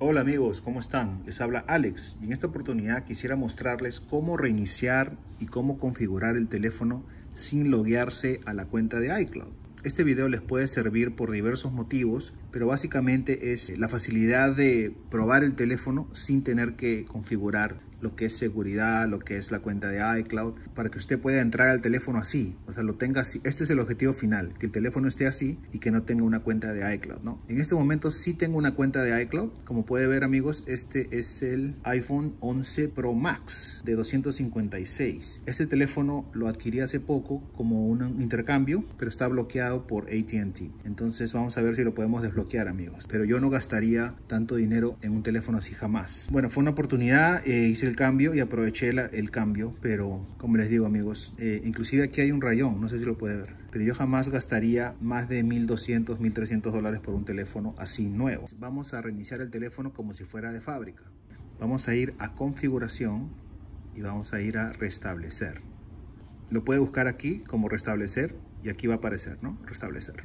Hola amigos, ¿cómo están? Les habla Alex y en esta oportunidad quisiera mostrarles cómo reiniciar y cómo configurar el teléfono sin loguearse a la cuenta de iCloud. Este video les puede servir por diversos motivos, pero básicamente es la facilidad de probar el teléfono sin tener que configurar lo que es seguridad, lo que es la cuenta de iCloud, para que usted pueda entrar al teléfono así, o sea, lo tenga así. Este es el objetivo final, que el teléfono esté así y que no tenga una cuenta de iCloud, ¿no? En este momento sí tengo una cuenta de iCloud. Como puede ver, amigos, este es el iPhone 11 Pro Max de 256. Este teléfono lo adquirí hace poco como un intercambio, pero está bloqueado por AT&T. Entonces vamos a ver si lo podemos desbloquear bloquear amigos, pero yo no gastaría tanto dinero en un teléfono así jamás. Bueno, fue una oportunidad, eh, hice el cambio y aproveché el cambio, pero como les digo amigos, eh, inclusive aquí hay un rayón, no sé si lo puede ver, pero yo jamás gastaría más de 1.200, 1.300 dólares por un teléfono así nuevo. Vamos a reiniciar el teléfono como si fuera de fábrica. Vamos a ir a configuración y vamos a ir a restablecer. Lo puede buscar aquí como restablecer y aquí va a aparecer, ¿no? Restablecer.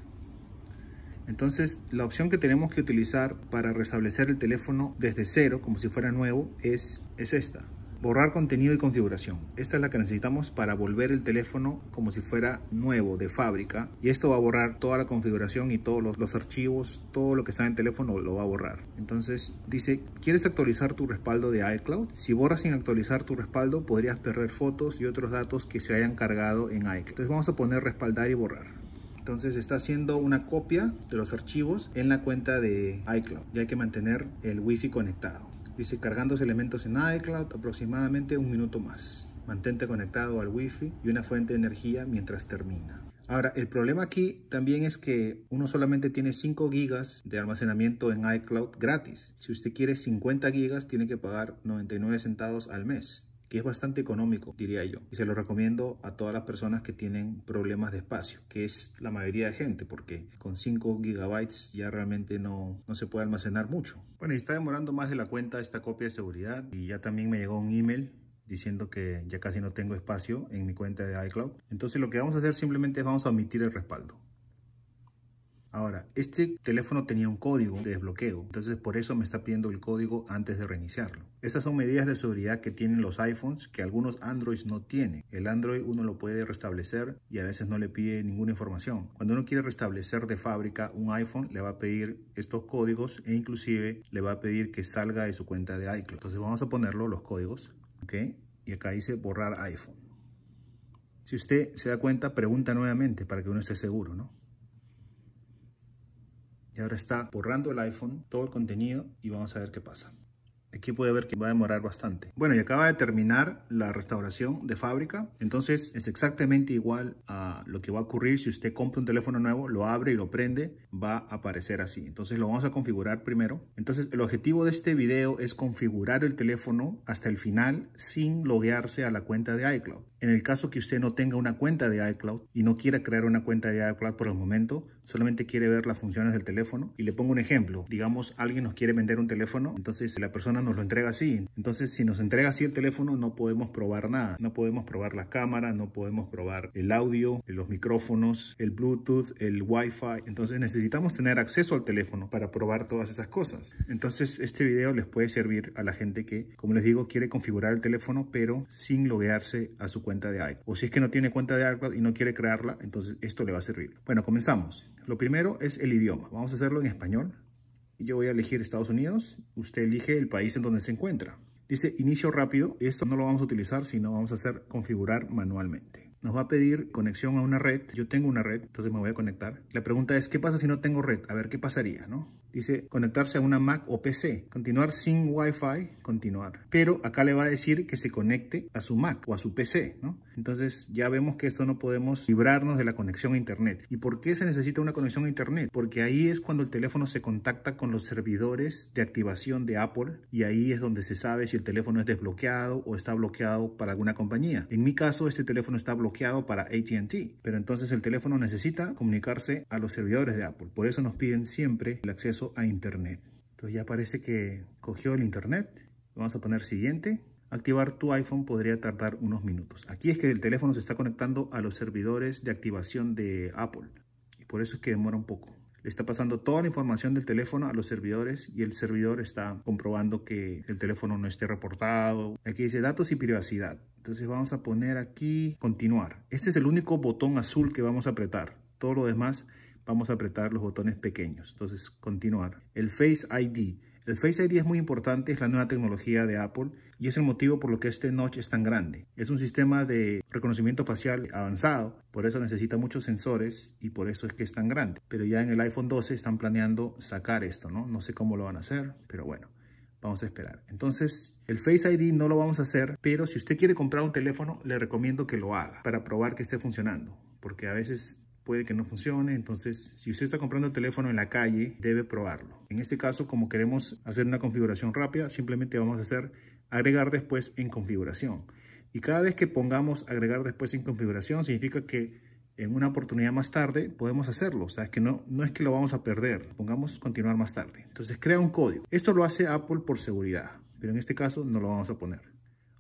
Entonces, la opción que tenemos que utilizar para restablecer el teléfono desde cero, como si fuera nuevo, es, es esta. Borrar contenido y configuración. Esta es la que necesitamos para volver el teléfono como si fuera nuevo de fábrica. Y esto va a borrar toda la configuración y todos los, los, archivos, todo lo que está en el teléfono lo va a borrar. Entonces dice, ¿quieres actualizar tu respaldo de iCloud? Si borras sin actualizar tu respaldo, podrías perder fotos y otros datos que se hayan cargado en iCloud. Entonces vamos a poner respaldar y borrar. Entonces está haciendo una copia de los archivos en la cuenta de iCloud y hay que mantener el Wi-Fi conectado. Dice cargando los elementos en iCloud aproximadamente un minuto más. Mantente conectado al Wi-Fi y una fuente de energía mientras termina. Ahora, el problema aquí también es que uno solamente tiene 5 gigas de almacenamiento en iCloud gratis. Si usted quiere 50 gigas, tiene que pagar 99 centavos al mes que es bastante económico, diría yo. Y se lo recomiendo a todas las personas que tienen problemas de espacio, que es la mayoría de gente, porque con 5 gigabytes ya realmente no, no se puede almacenar mucho. Bueno, y está demorando más de la cuenta esta copia de seguridad y ya también me llegó un email diciendo que ya casi no tengo espacio en mi cuenta de iCloud. Entonces lo que vamos a hacer simplemente es vamos a omitir el respaldo. Ahora, este teléfono tenía un código de desbloqueo, entonces por eso me está pidiendo el código antes de reiniciarlo. Estas son medidas de seguridad que tienen los iPhones que algunos Androids no tienen. El Android uno lo puede restablecer y a veces no le pide ninguna información. Cuando uno quiere restablecer de fábrica un iPhone, le va a pedir estos códigos e inclusive le va a pedir que salga de su cuenta de iCloud. Entonces vamos a ponerlo los códigos, ¿ok? Y acá dice borrar iPhone. Si usted se da cuenta, pregunta nuevamente para que uno esté seguro, ¿no? Y ahora está borrando el iPhone, todo el contenido y vamos a ver qué pasa. Aquí puede ver que va a demorar bastante. Bueno, y acaba de terminar la restauración de fábrica. Entonces es exactamente igual a lo que va a ocurrir si usted compra un teléfono nuevo, lo abre y lo prende, va a aparecer así. Entonces lo vamos a configurar primero. Entonces el objetivo de este video es configurar el teléfono hasta el final sin loguearse a la cuenta de iCloud. En el caso que usted no tenga una cuenta de iCloud y no quiera crear una cuenta de iCloud por el momento, solamente quiere ver las funciones del teléfono. Y le pongo un ejemplo. Digamos, alguien nos quiere vender un teléfono, entonces la persona nos lo entrega así. Entonces, si nos entrega así el teléfono, no podemos probar nada. No podemos probar la cámara, no podemos probar el audio, los micrófonos, el Bluetooth, el Wi-Fi. Entonces, necesitamos tener acceso al teléfono para probar todas esas cosas. Entonces, este video les puede servir a la gente que, como les digo, quiere configurar el teléfono, pero sin loguearse a su cuenta de O si es que no tiene cuenta de iCloud y no quiere crearla, entonces esto le va a servir. Bueno, comenzamos. Lo primero es el idioma. Vamos a hacerlo en español. Yo voy a elegir Estados Unidos. Usted elige el país en donde se encuentra. Dice inicio rápido. Esto no lo vamos a utilizar, sino vamos a hacer configurar manualmente nos va a pedir conexión a una red. Yo tengo una red, entonces me voy a conectar. La pregunta es, ¿qué pasa si no tengo red? A ver, ¿qué pasaría? ¿no? Dice, conectarse a una Mac o PC. Continuar sin Wi-Fi, continuar. Pero acá le va a decir que se conecte a su Mac o a su PC, ¿no? Entonces ya vemos que esto no podemos librarnos de la conexión a Internet. ¿Y por qué se necesita una conexión a Internet? Porque ahí es cuando el teléfono se contacta con los servidores de activación de Apple y ahí es donde se sabe si el teléfono es desbloqueado o está bloqueado para alguna compañía. En mi caso, este teléfono está bloqueado para ATT, pero entonces el teléfono necesita comunicarse a los servidores de Apple. Por eso nos piden siempre el acceso a Internet. Entonces ya parece que cogió el Internet. Vamos a poner siguiente activar tu iPhone podría tardar unos minutos. Aquí es que el teléfono se está conectando a los servidores de activación de Apple y por eso es que demora un poco. Le está pasando toda la información del teléfono a los servidores y el servidor está comprobando que el teléfono no esté reportado. Aquí dice datos y privacidad. Entonces vamos a poner aquí continuar. Este es el único botón azul que vamos a apretar. Todo lo demás vamos a apretar los botones pequeños. Entonces continuar. El Face ID. El Face ID es muy importante, es la nueva tecnología de Apple y es el motivo por lo que este notch es tan grande. Es un sistema de reconocimiento facial avanzado, por eso necesita muchos sensores y por eso es que es tan grande. Pero ya en el iPhone 12 están planeando sacar esto, ¿no? No sé cómo lo van a hacer, pero bueno. Vamos a esperar. Entonces, el Face ID no lo vamos a hacer, pero si usted quiere comprar un teléfono, le recomiendo que lo haga para probar que esté funcionando, porque a veces puede que no funcione. Entonces, si usted está comprando el teléfono en la calle, debe probarlo. En este caso, como queremos hacer una configuración rápida, simplemente vamos a hacer agregar después en configuración. Y cada vez que pongamos agregar después en configuración, significa que en una oportunidad más tarde podemos hacerlo. O sea, es que no, no es que lo vamos a perder. Pongamos continuar más tarde. Entonces, crea un código. Esto lo hace Apple por seguridad, pero en este caso no lo vamos a poner.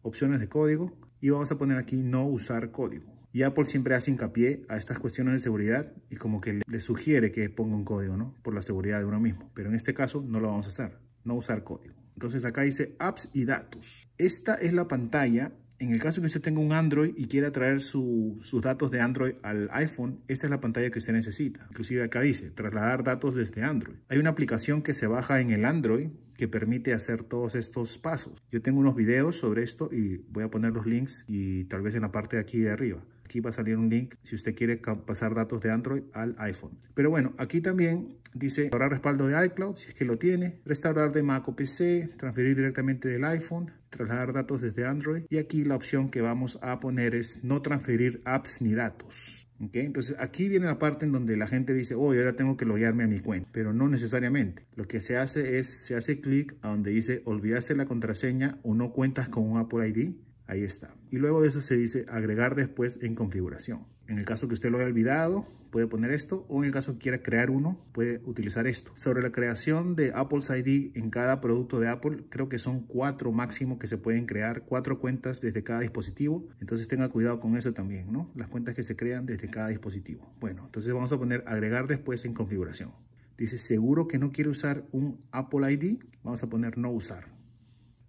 Opciones de código y vamos a poner aquí no usar código. Y Apple siempre hace hincapié a estas cuestiones de seguridad y como que le sugiere que ponga un código, ¿no? Por la seguridad de uno mismo. Pero en este caso no lo vamos a hacer, no usar código. Entonces acá dice apps y datos. Esta es la pantalla. En el caso que usted tenga un Android y quiera traer sus datos de Android al iPhone, esta es la pantalla que usted necesita. Inclusive acá dice, trasladar datos desde Android. Hay una aplicación que se baja en el Android que permite hacer todos estos pasos. Yo tengo unos videos sobre esto y voy a poner los links y tal vez en la parte de aquí de arriba. Aquí va a salir un link si usted quiere pasar datos de Android al iPhone. Pero bueno, aquí también dice restaurar respaldo de iCloud, si es que lo tiene, restaurar de Mac o PC, transferir directamente del iPhone, trasladar datos desde Android. Y aquí la opción que vamos a poner es no transferir apps ni datos. Entonces aquí viene la parte en donde la gente dice, oh, ahora tengo que loguearme a mi cuenta, pero no necesariamente. Lo que se hace es, se hace clic a donde dice, olvidaste la contraseña o no cuentas con un Apple ID Ahí está. Y luego de eso se dice agregar después en configuración. En el caso que usted lo haya olvidado, puede poner esto o en el caso que quiera crear uno, puede utilizar esto. Sobre la creación de Apple's ID en cada producto de Apple, creo que son cuatro máximo que se pueden crear, cuatro cuentas desde cada dispositivo. Entonces tenga cuidado con eso también, ¿no? Las cuentas que se crean desde cada dispositivo. Bueno, entonces vamos a poner agregar después en configuración. Dice, seguro que no quiere usar un Apple ID, vamos a poner no usar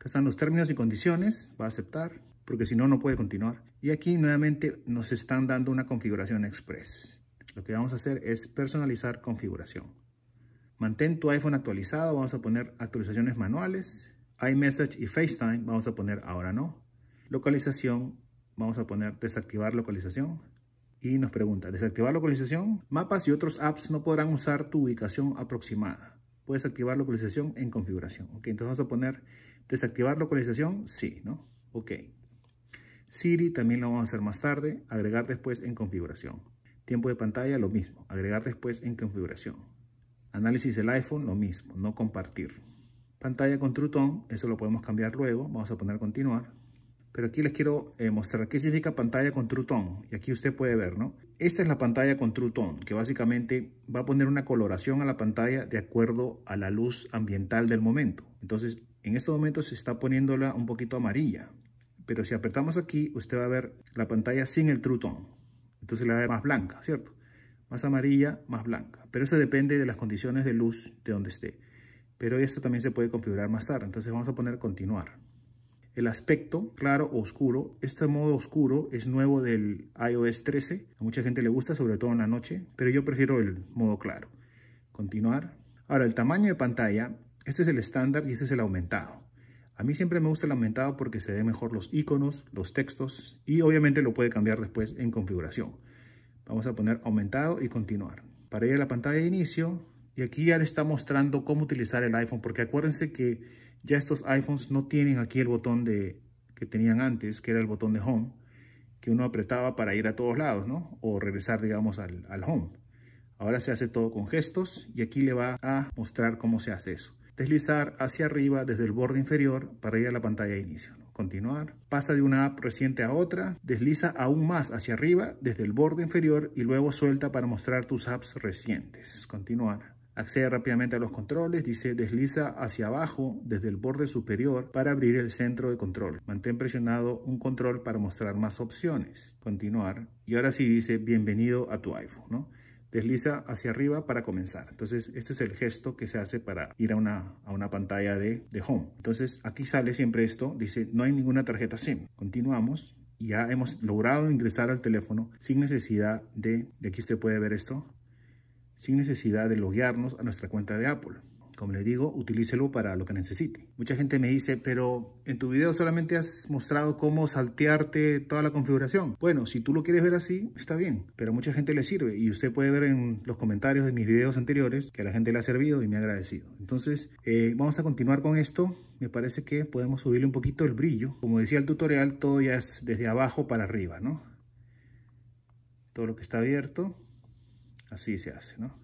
están los términos y condiciones, va a aceptar, porque si no, no puede continuar. Y aquí nuevamente nos están dando una configuración express. Lo que vamos a hacer es personalizar configuración. Mantén tu iPhone actualizado, vamos a poner actualizaciones manuales. iMessage y FaceTime, vamos a poner ahora no. Localización, vamos a poner desactivar localización. Y nos pregunta, desactivar localización, mapas y otros apps no podrán usar tu ubicación aproximada. Puedes activar localización en configuración. Ok, entonces vamos a poner ¿Desactivar localización? Sí, ¿no? Ok. Siri también lo vamos a hacer más tarde, agregar después en configuración. Tiempo de pantalla, lo mismo, agregar después en configuración. Análisis del iPhone, lo mismo, no compartir. Pantalla con Trutón, eso lo podemos cambiar luego, vamos a poner continuar. Pero aquí les quiero eh, mostrar qué significa pantalla con Trutón. Y aquí usted puede ver, ¿no? Esta es la pantalla con Trutón, que básicamente va a poner una coloración a la pantalla de acuerdo a la luz ambiental del momento. Entonces, en estos momentos se está poniéndola un poquito amarilla, pero si apretamos aquí, usted va a ver la pantalla sin el True Tone. Entonces la va más blanca, ¿cierto? Más amarilla, más blanca. Pero eso depende de las condiciones de luz de donde esté. Pero esto también se puede configurar más tarde. Entonces vamos a poner continuar. El aspecto claro o oscuro. Este modo oscuro es nuevo del iOS 13. A mucha gente le gusta, sobre todo en la noche. Pero yo prefiero el modo claro. Continuar. Ahora, el tamaño de pantalla este es el estándar y este es el aumentado. A mí siempre me gusta el aumentado porque se ve mejor los iconos, los textos y obviamente lo puede cambiar después en configuración. Vamos a poner aumentado y continuar. Para ir a la pantalla de inicio y aquí ya le está mostrando cómo utilizar el iPhone porque acuérdense que ya estos iPhones no tienen aquí el botón de que tenían antes, que era el botón de Home, que uno apretaba para ir a todos lados, ¿no? O regresar, digamos, al Home. Ahora se hace todo con gestos y aquí le va a mostrar cómo se hace eso deslizar hacia arriba desde el borde inferior para ir a la pantalla de inicio. Continuar. Pasa de una app reciente a otra, desliza aún más hacia arriba desde el borde inferior y luego suelta para mostrar tus apps recientes. Continuar. Accede rápidamente a los controles, dice desliza hacia abajo desde el borde superior para abrir el centro de control. Mantén presionado un control para mostrar más opciones. Continuar. Y ahora sí dice bienvenido a tu iPhone desliza hacia arriba para comenzar. Entonces, este es el gesto que se hace para ir a una, pantalla de, de home. Entonces, aquí sale siempre esto, dice, no hay ninguna tarjeta SIM. Continuamos, ya hemos logrado ingresar al teléfono sin necesidad de, de aquí usted puede ver esto, sin necesidad de loguearnos a nuestra cuenta de Apple. Como les digo, utilícelo para lo que necesite. Mucha gente me dice, pero en tu video solamente has mostrado cómo saltearte toda la configuración. Bueno, si tú lo quieres ver así, está bien, pero a mucha gente le sirve y usted puede ver en los comentarios de mis videos anteriores que a la gente le ha servido y me ha agradecido. Entonces, eh, vamos a continuar con esto me parece que podemos subirle un poquito el brillo. Como decía el tutorial, todo ya es desde abajo para arriba, ¿no? Todo lo que está abierto, así se hace, ¿no?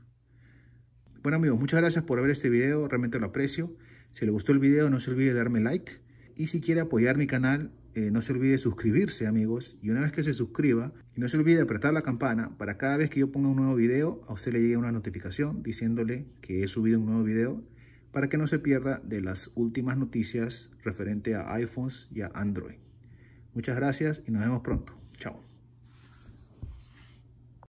Bueno amigos, muchas gracias por ver este video, realmente lo aprecio. Si le gustó el video no se olvide de darme like. Y si quiere apoyar mi canal, eh, no se olvide de suscribirse amigos. Y una vez que se suscriba, no se olvide de apretar la campana para cada vez que yo ponga un nuevo video, a usted le llegue una notificación diciéndole que he subido un nuevo video para que no se pierda de las últimas noticias referente a iPhones y a Android. Muchas gracias y nos vemos pronto. Chao.